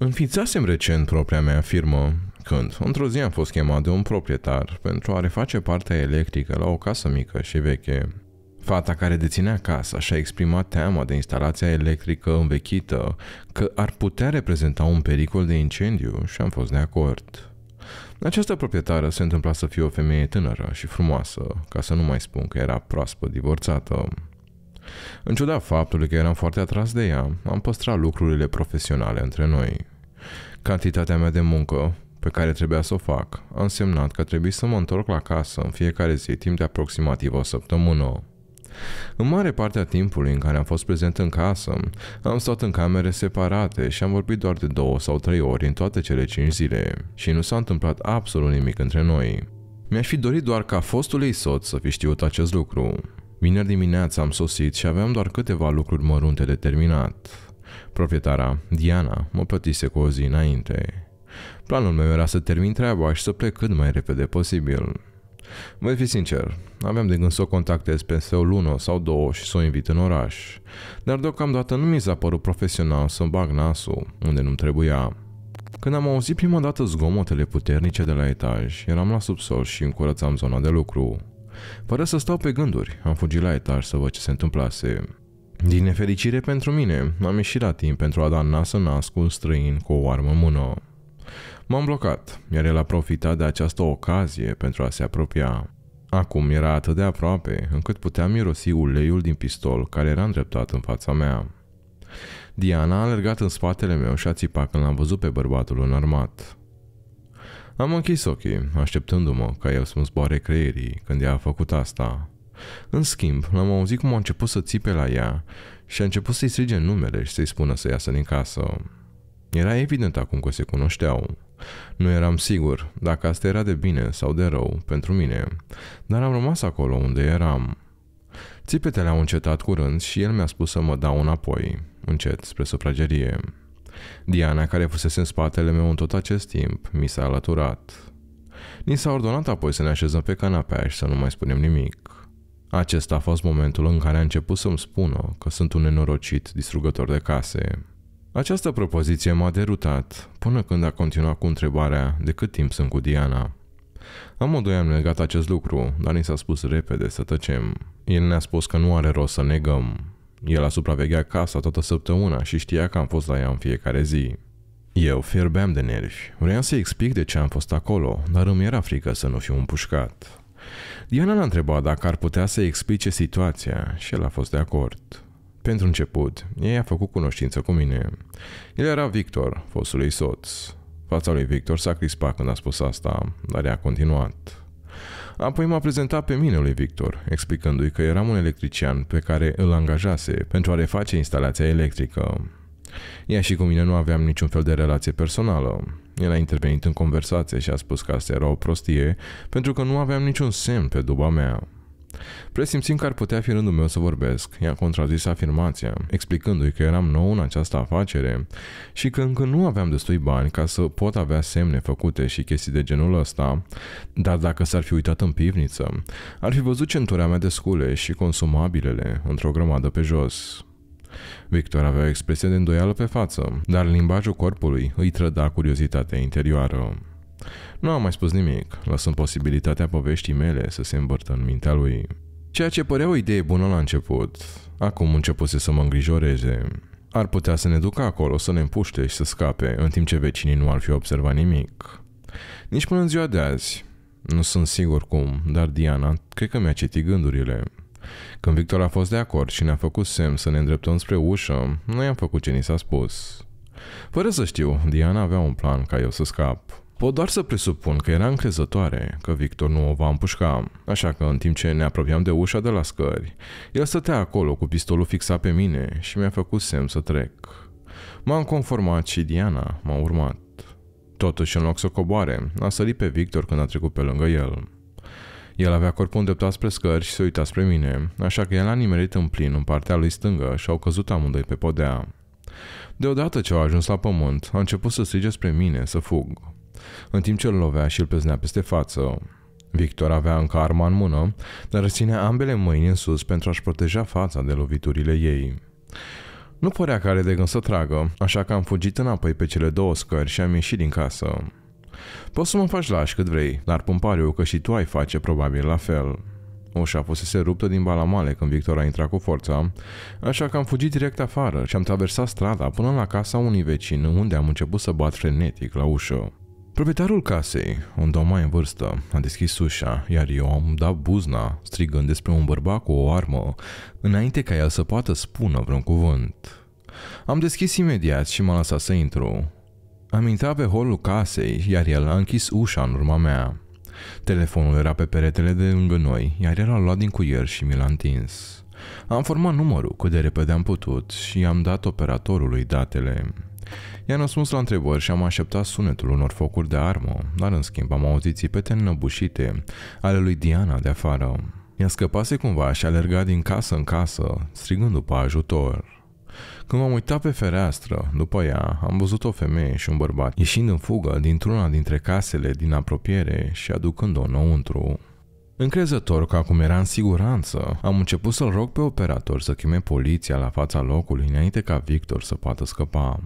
Înființasem recent propria mea firmă, când într-o zi am fost chemat de un proprietar pentru a reface partea electrică la o casă mică și veche. Fata care deținea casa și-a exprimat teama de instalația electrică învechită că ar putea reprezenta un pericol de incendiu și am fost de acord. Această proprietară se întâmpla să fie o femeie tânără și frumoasă, ca să nu mai spun că era proaspăt divorțată. În ciuda faptului că eram foarte atras de ea, am păstrat lucrurile profesionale între noi. Cantitatea mea de muncă pe care trebuia să o fac a însemnat că trebuie să mă întorc la casă în fiecare zi timp de aproximativ o săptămână. În mare parte a timpului în care am fost prezent în casă, am stat în camere separate și am vorbit doar de două sau trei ori în toate cele cinci zile și nu s-a întâmplat absolut nimic între noi. Mi-aș fi dorit doar ca ei soț să fi știut acest lucru. Vineri dimineața am sosit și aveam doar câteva lucruri mărunte de terminat. Proprietara, Diana, mă plătise cu o zi înainte. Planul meu era să termin treaba și să plec cât mai repede posibil. Voi fi sincer, aveam de gând să o contactez peste o lună sau două și să o invit în oraș, dar deocamdată nu mi s-a părut profesional să bag nasul unde nu-mi trebuia. Când am auzit prima dată zgomotele puternice de la etaj, eram la subsol și încurățam zona de lucru. Fără să stau pe gânduri, am fugit la etaj să văd ce se întâmplase. Din nefericire pentru mine, am ieșit la timp pentru a da nas în nas cu un străin cu o armă în mână. M-am blocat, iar el a profitat de această ocazie pentru a se apropia. Acum era atât de aproape, încât puteam mirosi uleiul din pistol care era îndreptat în fața mea. Diana a alergat în spatele meu și a țipat când l-am văzut pe bărbatul înarmat. Am închis ochii, așteptându-mă ca el să-mi zboare creierii când ea a făcut asta. În schimb, l-am auzit cum a început să țipe la ea și a început să-i strige numele și să-i spună să iasă din casă. Era evident acum că se cunoșteau. Nu eram sigur dacă asta era de bine sau de rău pentru mine, dar am rămas acolo unde eram. Țipetele au încetat curând și el mi-a spus să mă dau înapoi, încet, spre sufragerie. Diana, care fusese în spatele meu în tot acest timp, mi s-a alăturat. Ni s-a ordonat apoi să ne așezăm pe canapea și să nu mai spunem nimic. Acesta a fost momentul în care a început să-mi spună că sunt un nenorocit distrugător de case. Această propoziție m-a derutat până când a continuat cu întrebarea de cât timp sunt cu Diana. Am o am negat acest lucru, dar ni s-a spus repede să tăcem. El ne-a spus că nu are rost să negăm. El a supraveghea casa toată săptămâna și știa că am fost la ea în fiecare zi. Eu fierbeam de nervi. Vreau să explic de ce am fost acolo, dar îmi era frică să nu fiu împușcat. Diana l-a întrebat dacă ar putea să explice situația și el a fost de acord. Pentru început, ei a făcut cunoștință cu mine. El era Victor, fostului soț. Fața lui Victor s-a crispat când a spus asta, dar ea a continuat. Apoi m-a prezentat pe mine lui Victor, explicându-i că eram un electrician pe care îl angajase pentru a reface instalația electrică. Ea și cu mine nu aveam niciun fel de relație personală. El a intervenit în conversație și a spus că asta era o prostie, pentru că nu aveam niciun semn pe duba mea. Presimțind că ar putea fi rândul meu să vorbesc, i-a contrazis afirmația, explicându-i că eram nou în această afacere și că încă nu aveam destui bani ca să pot avea semne făcute și chestii de genul ăsta, dar dacă s-ar fi uitat în pivniță, ar fi văzut centura mea de scule și consumabilele într-o grămadă pe jos. Victor avea o expresie de îndoială pe față, dar limbajul corpului îi trăda curiozitatea interioară. Nu am mai spus nimic, lăsând posibilitatea poveștii mele să se îmbărtă în mintea lui. Ceea ce părea o idee bună la început, acum începuse să mă îngrijoreze. Ar putea să ne ducă acolo, să ne împuște și să scape, în timp ce vecinii nu ar fi observat nimic. Nici până în ziua de azi. Nu sunt sigur cum, dar Diana cred că mi-a citit gândurile. Când Victor a fost de acord și ne-a făcut semn să ne îndreptăm spre ușă, noi am făcut ce ni s-a spus. Fără să știu, Diana avea un plan ca eu să scap. Pot doar să presupun că era încrezătoare că Victor nu o va împușca, așa că în timp ce ne apropiam de ușa de la scări, el stătea acolo cu pistolul fixat pe mine și mi-a făcut semn să trec. M-am conformat și Diana m-a urmat. Totuși, în loc să coboare, a sărit pe Victor când a trecut pe lângă el. El avea corpul îndreptat spre scări și se uita spre mine, așa că el a nimerit în plin în partea lui stângă și au căzut amândoi pe podea. Deodată ce au ajuns la pământ, a început să strige spre mine să fug, în timp ce îl lovea și îl peznea peste față. Victor avea încă arma în mână, dar ținea ambele mâini în sus pentru a-și proteja fața de loviturile ei. Nu părea care de gând să tragă, așa că am fugit înapoi pe cele două scări și am ieșit din casă. Poți să mă faci lași cât vrei, dar pun pariu că și tu ai face probabil la fel. Ușa fusese ruptă din balamale când Victor a intrat cu forța, așa că am fugit direct afară și am traversat strada până la casa unui vecin unde am început să bat frenetic la ușă. Proprietarul casei, un domn mai în vârstă, a deschis ușa, iar eu am dat buzna, strigând despre un bărbat cu o armă, înainte ca el să poată spună vreun cuvânt. Am deschis imediat și m-a lăsat să intru. Am intrat pe holul casei, iar el a închis ușa în urma mea. Telefonul era pe peretele de lângă noi, iar el a luat din cuier și mi l-a întins. Am format numărul cât de repede am putut și i-am dat operatorului datele. I-am răspuns la întrebări și am așteptat sunetul unor focuri de armă, dar în schimb am auzit țipete înăbușite ale lui Diana de afară. Ea scăpase cumva și alerga din casă în casă, strigând după ajutor. Când m-am uitat pe fereastră, după ea, am văzut o femeie și un bărbat ieșind în fugă dintr-una dintre casele din apropiere și aducând-o înăuntru. Încrezător că acum era în siguranță, am început să-l rog pe operator să chime poliția la fața locului înainte ca Victor să poată scăpa.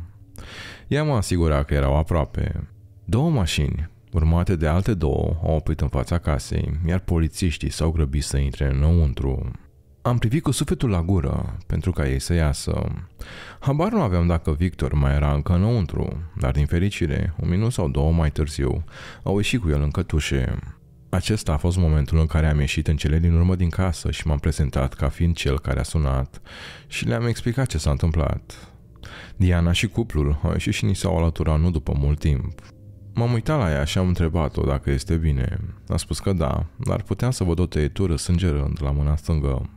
Ea m-a asigurat că erau aproape. Două mașini, urmate de alte două, au oprit în fața casei, iar polițiștii s-au grăbit să intre înăuntru. Am privit cu sufletul la gură pentru ca ei să iasă. Habar nu aveam dacă Victor mai era încă înăuntru, dar din fericire, un minut sau două mai târziu, au ieșit cu el în cătușe. Acesta a fost momentul în care am ieșit în cele din urmă din casă și m-am prezentat ca fiind cel care a sunat și le-am explicat ce s-a întâmplat. Diana și cuplul au ieșit și ni s-au alăturat nu după mult timp. M-am uitat la ea și am întrebat-o dacă este bine. A spus că da, dar puteam să văd o tăietură sângerând la mâna stângă.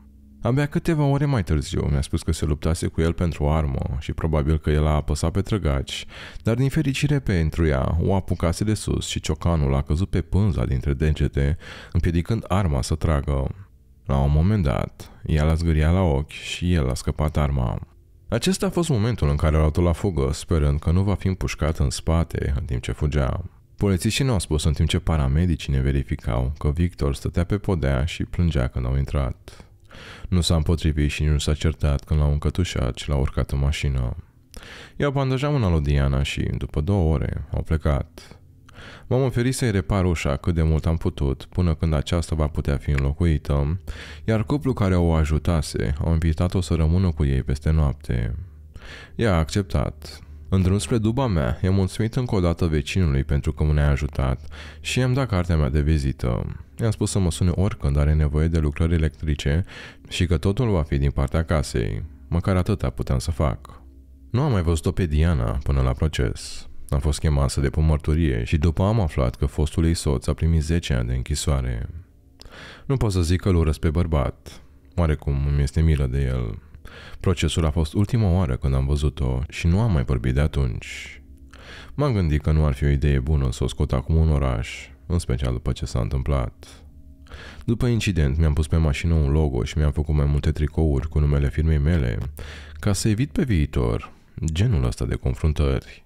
Abia câteva ore mai târziu mi-a spus că se luptase cu el pentru o armă și probabil că el a apăsat pe trăgaci, dar din fericire pentru ea o apucase de sus și ciocanul a căzut pe pânza dintre degete, împiedicând arma să tragă. La un moment dat, ea l-a zgâriat la ochi și el a scăpat arma. Acesta a fost momentul în care a luat-o la fugă, sperând că nu va fi împușcat în spate în timp ce fugea. Polițiștii nu au spus în timp ce paramedicii ne verificau că Victor stătea pe podea și plângea când au intrat. Nu s-a împotrivit și nu s-a certat când l-au încătușat și l au urcat în mașină. Eu bandajat mâna lui Diana și, după două ore, au plecat. M-am oferit să-i repar ușa cât de mult am putut, până când aceasta va putea fi înlocuită, iar cuplul care o ajutase au invitat-o să rămână cu ei peste noapte. Ea a acceptat. În drum spre duba mea, i-am mulțumit încă o dată vecinului pentru că ne-a ajutat și i-am dat cartea mea de vizită. I-am spus să mă sune oricând are nevoie de lucrări electrice și că totul va fi din partea casei. Măcar atâta puteam să fac. Nu am mai văzut-o pe Diana până la proces. Am fost chemat să depun mărturie și după am aflat că fostul ei soț a primit 10 ani de închisoare. Nu pot să zic că îl urăsc pe bărbat. Oarecum îmi este milă de el. Procesul a fost ultima oară când am văzut-o și nu am mai vorbit de atunci. M-am gândit că nu ar fi o idee bună să o scot acum în oraș, în special după ce s-a întâmplat. După incident, mi-am pus pe mașină un logo și mi-am făcut mai multe tricouri cu numele firmei mele, ca să evit pe viitor genul ăsta de confruntări.